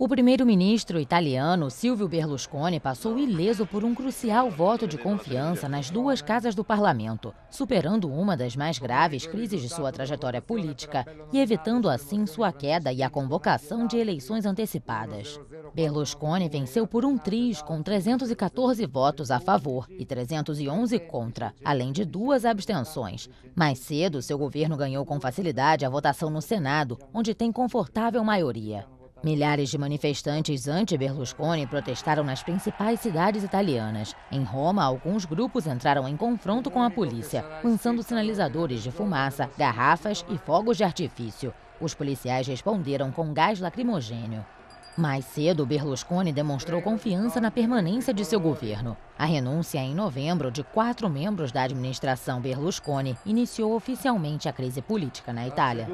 O primeiro-ministro italiano Silvio Berlusconi passou ileso por um crucial voto de confiança nas duas casas do parlamento, superando uma das mais graves crises de sua trajetória política e evitando assim sua queda e a convocação de eleições antecipadas. Berlusconi venceu por um triz com 314 votos a favor e 311 contra, além de duas abstenções. Mais cedo, seu governo ganhou com facilidade a votação no Senado, onde tem confortável maioria. Milhares de manifestantes anti-Berlusconi protestaram nas principais cidades italianas. Em Roma, alguns grupos entraram em confronto com a polícia, lançando sinalizadores de fumaça, garrafas e fogos de artifício. Os policiais responderam com gás lacrimogênio. Mais cedo, Berlusconi demonstrou confiança na permanência de seu governo. A renúncia em novembro de quatro membros da administração Berlusconi iniciou oficialmente a crise política na Itália.